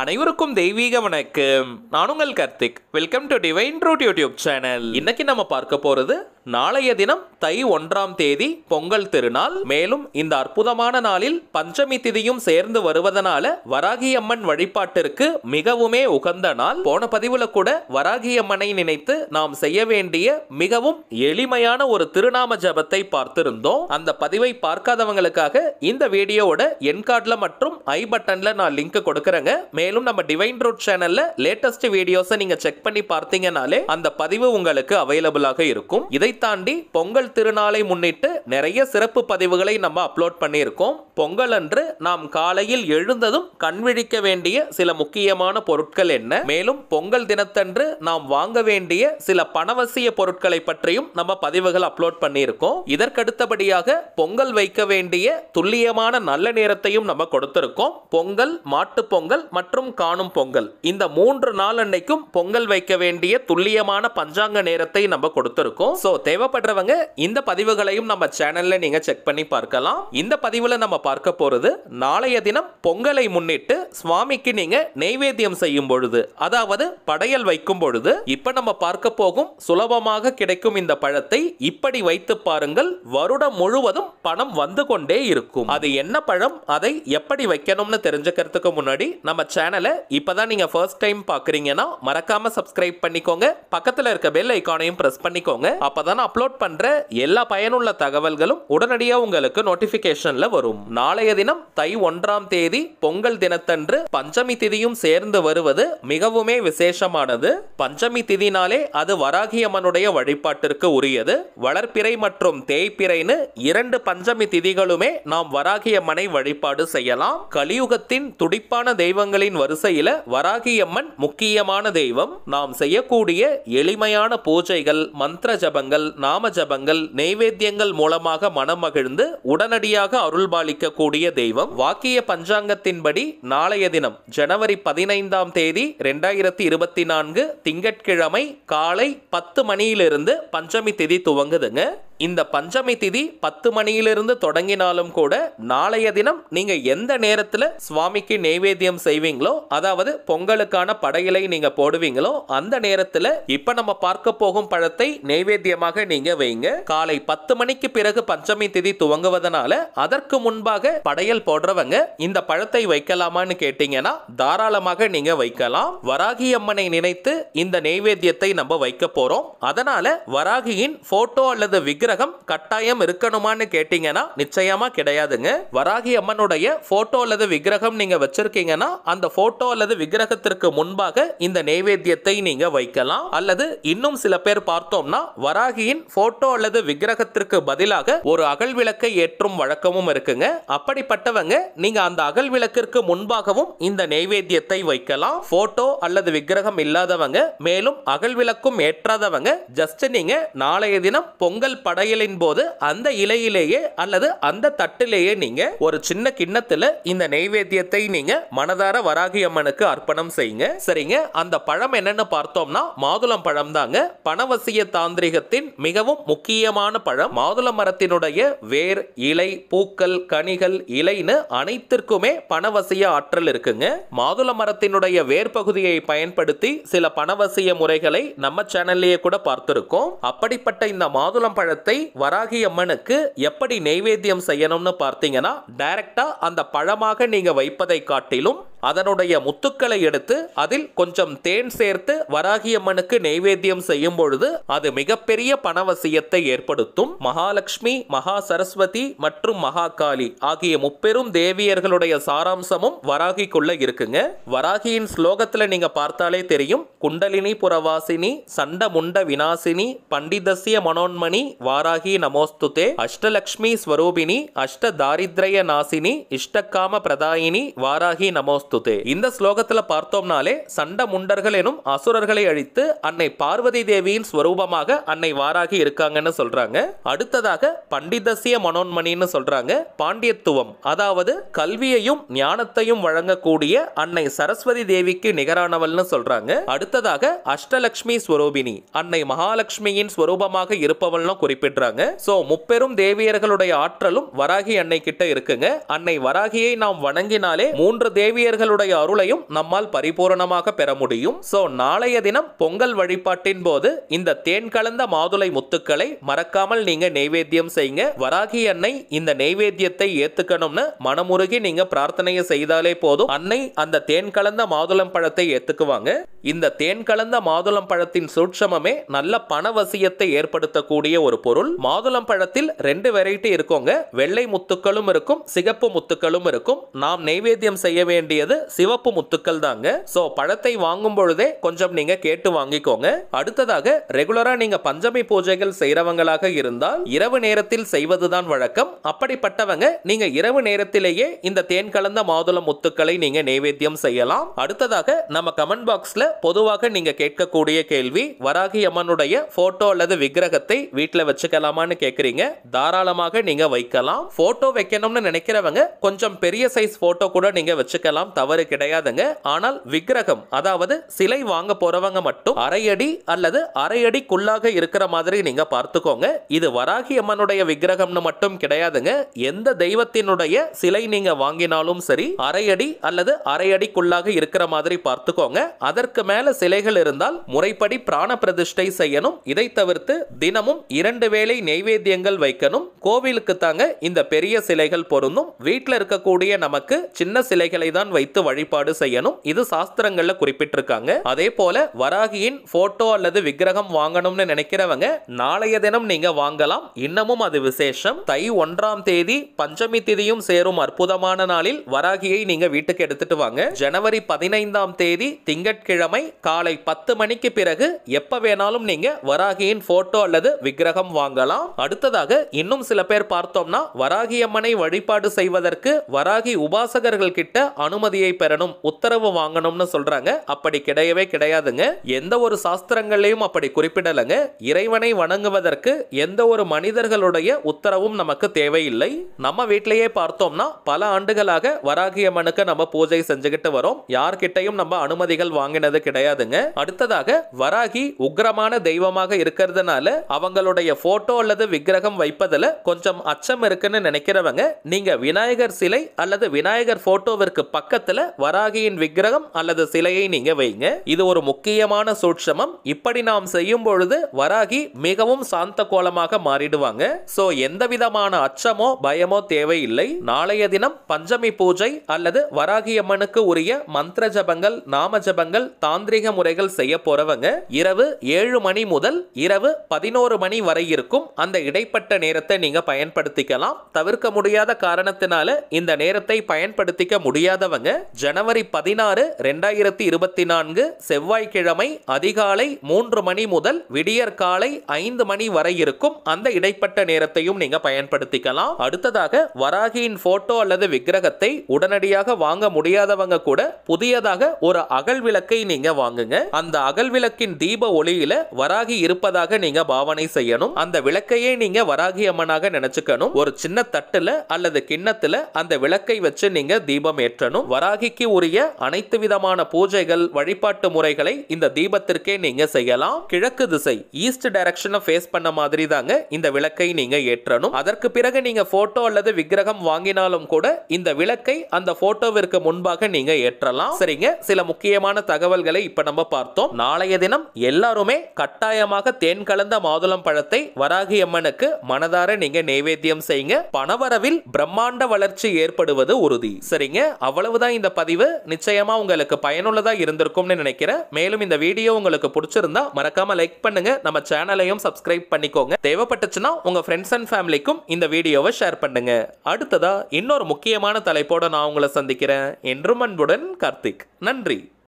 அனைவருக்கும் தெய்வீக வணக்கம் நான் உங்கள் Karthik welcome to divine root YouTube channel இன்னைக்கு நம்ம பார்க்க போகிறது நாளைய தினம் தை ஒன்றாம் தேதி பொங்கல் திருநாள் மேலும் இந்த அற்புதமான நாளில் பஞ்சமி திதியும் சேர்ந்து வருவதனால வராகி அம்மன் வழிபாட்டிற்கு மிகவுமே உகந்த நாள் போன பதிவுல கூட வராகி அம்மனை நினைத்து நாம் செய்ய வேண்டிய மிகவும் எளிமையான ஒரு திருநாம ஜபத்தை பார்த்திருந்தோம் அந்த பதிவை பார்க்காதவங்களுக்காக இந்த வீடியோவோட என்கார்ட்ல மற்றும் ஐ பட்டன்ல நான் லிங்க் கொடுக்கறேங்க மேலும் நம்ம டிவைன் ரோட் சேனல்ல லேட்டஸ்ட் வீடியோஸை நீங்க செக் பண்ணி பார்த்தீங்கனாலே அந்த பதிவு உங்களுக்கு அவைலபிளாக இருக்கும் இதை தாண்டி பொங்கல் திருநாளை முன்னிட்டு நிறைய சிறப்பு பதிவுகளை நம்ம அப்லோட் பண்ணியிருக்கோம் பொங்கல் அன்று நாம் காலையில் எழுந்ததும் கண்விழிக்க வேண்டிய சில முக்கியமான பொருட்கள் என்ன மேலும் பொங்கல் தினத்தன்று நாம் வாங்க வேண்டிய சில பணவசிய பொருட்களை பற்றியும் நம்ம பதிவுகள் அப்லோட் பண்ணியிருக்கோம் இதற்கடுத்தபடியாக பொங்கல் வைக்க வேண்டிய துல்லியமான நல்ல நேரத்தையும் நம்ம கொடுத்திருக்கோம் பொங்கல் மாட்டு பொங்கல் மற்றும் காணும் பொங்கல் இந்த மூன்று நாள் அன்னைக்கும் பொங்கல் வைக்க வேண்டிய துல்லியமான பஞ்சாங்க நேரத்தை நம்ம கொடுத்திருக்கோம் ஸோ தேவைப்படுறவங்க இந்த பதிவுகளையும் நம்ம சேனலில் நீங்கள் செக் பண்ணி பார்க்கலாம் இந்த பதிவில் நம்ம பார்க்க போகிறது நாளைய தினம் பொங்கலை முன்னிட்டு சுவாமிக்கு நீங்கள் நெய்வேத்தியம் செய்யும் பொழுது அதாவது படையல் வைக்கும் பொழுது இப்போ நம்ம பார்க்க போகும் சுலபமாக கிடைக்கும் இந்த பழத்தை இப்படி வைத்து பாருங்கள் வருடம் முழுவதும் பணம் வந்து கொண்டே இருக்கும் அது என்ன பழம் அதை எப்படி வைக்கணும்னு தெரிஞ்சுக்கிறதுக்கு முன்னாடி நம்ம சேனலை இப்பதான் நீங்கள் ஃபர்ஸ்ட் டைம் பார்க்குறீங்கன்னா மறக்காம சப்ஸ்கிரைப் பண்ணிக்கோங்க பக்கத்தில் இருக்க பெல் ஐக்கானையும் ப்ரெஸ் பண்ணிக்கோங்க அப்பதான் அப்லோட் பண்ணுற எல்லா பயனுள்ள தகவல் தகவல்களும் உடனடியாக உங்களுக்கு நோட்டிபிகேஷன்ல வரும் நாளைய தினம் தை ஒன்றாம் தேதி பொங்கல் தினத்தன்று பஞ்சமி திதியும் சேர்ந்து வருவது மிகவுமே விசேஷமானது பஞ்சமி திதினாலே அது வராகியம்மனுடைய வழிபாட்டிற்கு உரியது வளர்ப்பிறை மற்றும் தேய்ப்பிறைன்னு இரண்டு பஞ்சமி திதிகளுமே நாம் வராகியம்மனை வழிபாடு செய்யலாம் கலியுகத்தின் துடிப்பான தெய்வங்களின் வரிசையில வராகியம்மன் முக்கியமான தெய்வம் நாம் செய்யக்கூடிய எளிமையான பூஜைகள் மந்திர ஜபங்கள் நாம ஜபங்கள் நெய்வேத்தியங்கள் மூலம் மூலமாக மகிழ்ந்து உடனடியாக அருள்பாலிக்கக்கூடிய தெய்வம் வாக்கிய பஞ்சாங்கத்தின்படி நாளைய தினம் ஜனவரி பதினைந்தாம் தேதி ரெண்டாயிரத்தி இருபத்தி நான்கு திங்கட்கிழமை காலை பத்து மணியிலிருந்து பஞ்சமி திதி துவங்குதுங்க இந்த பஞ்சமி திதி பத்து மணியிலிருந்து தொடங்கினாலும் கூட நாளைய தினம் நீங்க எந்த நேரத்தில் சுவாமிக்கு நெய்வேத்தியம் செய்வீங்களோ அதாவது பொங்கலுக்கான படையலை நீங்க போடுவீங்களோ அந்த நேரத்தில் இப்ப நம்ம பார்க்க போகும் பழத்தை நெய்வேத்தியமாக நீங்க வைங்க காலை பத்து மணிக்கு பிறகு பஞ்சமி திதி துவங்குவதனால அதற்கு முன்பாக படையல் போடுறவங்க இந்த பழத்தை வைக்கலாமான்னு கேட்டீங்கன்னா தாராளமாக நீங்க வைக்கலாம் வராகி அம்மனை நினைத்து இந்த நெய்வேத்தியத்தை நம்ம வைக்க போறோம் அதனால வராகியின் போட்டோ அல்லது விக்கிர விக்கிரகம் கட்டாயம் இருக்கணுமான்னு கேட்டீங்கன்னா நிச்சயமா கிடையாதுங்க வராகி அம்மனுடைய போட்டோ அல்லது விக்கிரகம் நீங்க வச்சிருக்கீங்கன்னா அந்த போட்டோ அல்லது விக்கிரகத்திற்கு முன்பாக இந்த நைவேத்தியத்தை நீங்க வைக்கலாம் அல்லது இன்னும் சில பேர் பார்த்தோம்னா வராகியின் போட்டோ அல்லது விக்கிரகத்திற்கு பதிலாக ஒரு அகல் விளக்கை ஏற்றும் வழக்கமும் இருக்குங்க அப்படிப்பட்டவங்க நீங்க அந்த அகல் விளக்கிற்கு முன்பாகவும் இந்த நைவேத்தியத்தை வைக்கலாம் போட்டோ அல்லது விக்கிரகம் இல்லாதவங்க மேலும் அகல் விளக்கும் ஏற்றாதவங்க ஜஸ்ட் நீங்க நாளைய தினம் பொங்கல் பட படையலின் போது அந்த இலையிலேயே அல்லது அந்த தட்டிலேயே நீங்க ஒரு சின்ன கிண்ணத்துல இந்த நெய்வேத்தியத்தை நீங்க மனதார வராகி அம்மனுக்கு அர்ப்பணம் செய்யுங்க சரிங்க அந்த பழம் என்னன்னு பார்த்தோம்னா மாதுளம் பழம் தாங்க பணவசிய தாந்திரிகத்தின் மிகவும் முக்கியமான பழம் மாதுள மரத்தினுடைய வேர் இலை பூக்கள் கனிகள் இலைன்னு அனைத்திற்குமே பணவசிய ஆற்றல் இருக்குங்க மாதுள மரத்தினுடைய வேர் பகுதியை பயன்படுத்தி சில பணவசிய முறைகளை நம்ம சேனல்லேயே கூட பார்த்திருக்கோம் அப்படிப்பட்ட இந்த மாதுளம் பழத்தை பழத்தை வராகி அம்மனுக்கு எப்படி நெய்வேத்தியம் செய்யணும்னு பார்த்தீங்கன்னா டைரக்டா அந்த பழமாக நீங்க வைப்பதை காட்டிலும் அதனுடைய முத்துக்களை எடுத்து அதில் கொஞ்சம் தேன் சேர்த்து வராகியம்மனுக்கு நெய்வேத்தியம் செய்யும் பொழுது அது மிகப்பெரிய பணவசியத்தை ஏற்படுத்தும் மகாலட்சுமி மகா சரஸ்வதி மற்றும் மகாகாளி ஆகிய முப்பெரும் தேவியர்களுடைய சாராம்சமும் வராகிக்குள்ள இருக்குங்க வராகியின் ஸ்லோகத்துல நீங்க பார்த்தாலே தெரியும் குண்டலினி புறவாசினி சண்ட முண்ட வினாசினி பண்டிதசிய மனோன்மணி வாராகி நமோஸ்துதே அஷ்டலக்ஷ்மி ஸ்வரூபினி அஷ்ட தாரித்ரய நாசினி இஷ்டகாம பிரதாயினி வாராகி நமோஸ்து நமோஸ்துதே இந்த ஸ்லோகத்துல பார்த்தோம்னாலே சண்ட முண்டர்கள் எனும் அசுரர்களை அழித்து அன்னை பார்வதி தேவியின் ஸ்வரூபமாக அன்னை வாராகி இருக்காங்கன்னு சொல்றாங்க அடுத்ததாக பண்டிதசிய மனோன்மணின்னு சொல்றாங்க பாண்டியத்துவம் அதாவது கல்வியையும் ஞானத்தையும் வழங்கக்கூடிய அன்னை சரஸ்வதி தேவிக்கு நிகரானவள்னு சொல்றாங்க அடுத்ததாக அஷ்டலக்ஷ்மி ஸ்வரூபினி அன்னை மகாலட்சுமியின் ஸ்வரூபமாக இருப்பவள் குறிப்பிடுறாங்க சோ முப்பெரும் தேவியர்களுடைய ஆற்றலும் வராகி அன்னை கிட்ட இருக்குங்க அன்னை வராகியை நாம் வணங்கினாலே மூன்று தேவியர்கள் அவர்களுடைய அருளையும் நம்மால் பரிபூரணமாக பெற முடியும் சோ நாளைய தினம் பொங்கல் வழிபாட்டின் போது இந்த தேன் கலந்த மாதுளை முத்துக்களை மறக்காமல் நீங்க நெய்வேத்தியம் செய்யுங்க வராகி அன்னை இந்த நெய்வேத்தியத்தை ஏத்துக்கணும்னு மனமுருகி நீங்க பிரார்த்தனையை செய்தாலே போதும் அன்னை அந்த தேன் கலந்த மாதுளம் பழத்தை ஏத்துக்குவாங்க இந்த தேன் கலந்த மாதுளம் பழத்தின் சூட்சமமே நல்ல பணவசியத்தை ஏற்படுத்தக்கூடிய ஒரு பொருள் மாதுளம் பழத்தில் ரெண்டு வெரைட்டி இருக்கோங்க வெள்ளை முத்துக்களும் இருக்கும் சிகப்பு முத்துக்களும் இருக்கும் நாம் நெய்வேத்தியம் செய்ய வேண்டியது வேண்டியது சிவப்பு முத்துக்கள் தாங்க ஸோ பழத்தை வாங்கும் பொழுதே கொஞ்சம் நீங்க கேட்டு வாங்கிக்கோங்க அடுத்ததாக ரெகுலரா நீங்க பஞ்சமி பூஜைகள் செய்யறவங்களாக இருந்தால் இரவு நேரத்தில் செய்வதுதான் வழக்கம் அப்படிப்பட்டவங்க நீங்க இரவு நேரத்திலேயே இந்த தேன் கலந்த மாதுளம் முத்துக்களை நீங்க நைவேத்தியம் செய்யலாம் அடுத்ததாக நம்ம கமெண்ட் பாக்ஸ்ல பொதுவாக நீங்க கேட்கக்கூடிய கேள்வி வராகி அம்மனுடைய போட்டோ அல்லது விக்கிரகத்தை வீட்டில் வச்சுக்கலாமான்னு கேட்குறீங்க தாராளமாக நீங்க வைக்கலாம் போட்டோ வைக்கணும்னு நினைக்கிறவங்க கொஞ்சம் பெரிய சைஸ் போட்டோ கூட நீங்க வச்சுக்கலாம் தவறு கிடையாதுங்க ஆனால் விக்கிரகம் அதாவது சிலை வாங்க போறவங்க மட்டும் அரையடி அல்லது அரையடிக்குள்ளாக இருக்கிற மாதிரி நீங்க பார்த்துக்கோங்க இது வராகி அம்மனுடைய விக்கிரகம்னு மட்டும் கிடையாதுங்க எந்த தெய்வத்தினுடைய சிலை நீங்க வாங்கினாலும் சரி அரையடி அல்லது அரையடிக்குள்ளாக இருக்கிற மாதிரி பார்த்துக்கோங்க அதற்கு மேல சிலைகள் இருந்தால் முறைப்படி பிராண பிரதிஷ்டை செய்யணும் இதை தவிர்த்து தினமும் இரண்டு வேளை நெய்வேத்தியங்கள் வைக்கணும் கோவிலுக்கு தாங்க இந்த பெரிய சிலைகள் பொருந்தும் வீட்டில் இருக்கக்கூடிய நமக்கு சின்ன சிலைகளை தான் வைத்து வைத்து வழிபாடு செய்யணும் இது சாஸ்திரங்கள்ல குறிப்பிட்டிருக்காங்க அதே போல வராகியின் போட்டோ அல்லது விக்கிரகம் வாங்கணும்னு நினைக்கிறவங்க நாளைய தினம் நீங்க வாங்கலாம் இன்னமும் அது விசேஷம் தை ஒன்றாம் தேதி பஞ்சமி திதியும் சேரும் அற்புதமான நாளில் வராகியை நீங்க வீட்டுக்கு எடுத்துட்டு வாங்க ஜனவரி பதினைந்தாம் தேதி திங்கட்கிழமை காலை பத்து மணிக்கு பிறகு எப்ப வேணாலும் நீங்க வராகியின் போட்டோ அல்லது விக்கிரகம் வாங்கலாம் அடுத்ததாக இன்னும் சில பேர் பார்த்தோம்னா வராகி அம்மனை வழிபாடு செய்வதற்கு வராகி உபாசகர்கள் கிட்ட அனுமதி அனுமதியை பெறணும் உத்தரவு வாங்கணும்னு சொல்றாங்க அப்படி கிடையவே கிடையாதுங்க எந்த ஒரு சாஸ்திரங்களையும் அப்படி குறிப்பிடலைங்க இறைவனை வணங்குவதற்கு எந்த ஒரு மனிதர்களுடைய உத்தரவும் நமக்கு தேவையில்லை நம்ம வீட்டிலேயே பார்த்தோம்னா பல ஆண்டுகளாக வராகி அம்மனுக்கு நம்ம பூஜை செஞ்சுக்கிட்டு வரோம் யார்கிட்டையும் நம்ம அனுமதிகள் வாங்கினது கிடையாதுங்க அடுத்ததாக வராகி உக்ரமான தெய்வமாக இருக்கிறதுனால அவங்களுடைய போட்டோ அல்லது விக்கிரகம் வைப்பதில் கொஞ்சம் அச்சம் இருக்குன்னு நினைக்கிறவங்க நீங்க விநாயகர் சிலை அல்லது விநாயகர் போட்டோவிற்கு பக்கத்து இடத்துல வராகியின் விக்கிரகம் அல்லது சிலையை நீங்க வைங்க இது ஒரு முக்கியமான சூட்சமம் இப்படி நாம் செய்யும் பொழுது வராகி மிகவும் சாந்த கோலமாக மாறிடுவாங்க சோ எந்த விதமான அச்சமோ பயமோ தேவையில்லை நாளைய தினம் பஞ்சமி பூஜை அல்லது வராகி அம்மனுக்கு உரிய மந்திர ஜபங்கள் நாம ஜபங்கள் தாந்திரிக முறைகள் செய்ய போறவங்க இரவு ஏழு மணி முதல் இரவு பதினோரு மணி வரை இருக்கும் அந்த இடைப்பட்ட நேரத்தை நீங்க பயன்படுத்திக்கலாம் தவிர்க்க முடியாத காரணத்தினால இந்த நேரத்தை பயன்படுத்திக்க முடியாதவங்க ஜனவரி பதினாறு ரெண்டாயிரத்தி இருபத்தி நான்கு செவ்வாய்க்கிழமை அதிகாலை மூன்று மணி முதல் விடியற் காலை ஐந்து மணி வரை இருக்கும் அந்த இடைப்பட்ட நேரத்தையும் நீங்க பயன்படுத்திக்கலாம் அடுத்ததாக வராகியின் போட்டோ அல்லது விக்கிரகத்தை உடனடியாக வாங்க முடியாதவங்க கூட புதியதாக ஒரு அகல் விளக்கை நீங்க வாங்குங்க அந்த அகல் விளக்கின் தீப ஒளியில வராகி இருப்பதாக நீங்க பாவனை செய்யணும் அந்த விளக்கையே நீங்க வராகி அம்மனாக நினைச்சுக்கணும் ஒரு சின்ன தட்டுல அல்லது கிண்ணத்துல அந்த விளக்கை வச்சு நீங்க தீபம் ஏற்றணும் வராகிக்கு உரிய அனைத்து விதமான பூஜைகள் வழிபாட்டு முறைகளை இந்த தீபத்திற்கே நீங்க செய்யலாம் கிழக்கு திசை ஈஸ்ட் டைரக்ஷனை ஃபேஸ் பண்ண மாதிரி தாங்க இந்த விளக்கை நீங்க ஏற்றணும் அதற்கு பிறகு நீங்க போட்டோ அல்லது விக்கிரகம் வாங்கினாலும் கூட இந்த விளக்கை அந்த போட்டோவிற்கு முன்பாக நீங்க ஏற்றலாம் சரிங்க சில முக்கியமான தகவல்களை இப்ப நம்ம பார்த்தோம் நாளைய தினம் எல்லாருமே கட்டாயமாக தேன் கலந்த மாதுளம் பழத்தை வராகி அம்மனுக்கு மனதார நீங்க நைவேத்தியம் செய்யுங்க பணவரவில் பிரம்மாண்ட வளர்ச்சி ஏற்படுவது உறுதி சரிங்க அவ்வளவுதான் இந்த பதிவு நிச்சயமாக உங்களுக்கு பயனுள்ளதாக இருந்திருக்கும்னு நினைக்கிறேன் மேலும் இந்த வீடியோ உங்களுக்கு பிடிச்சிருந்தா மறக்காம லைக் பண்ணுங்க நம்ம சேனலையும் சப்ஸ்கிரைப் பண்ணிக்கோங்க தேவைப்பட்டுச்சுன்னா உங்க ஃப்ரெண்ட்ஸ் அண்ட் ஃபேமிலிக்கும் இந்த வீடியோவை ஷேர் பண்ணுங்க அடுத்ததா இன்னொரு முக்கியமான தலைப்போட நான் உங்களை சந்திக்கிறேன் என்றும் அன்புடன் கார்த்திக் நன்றி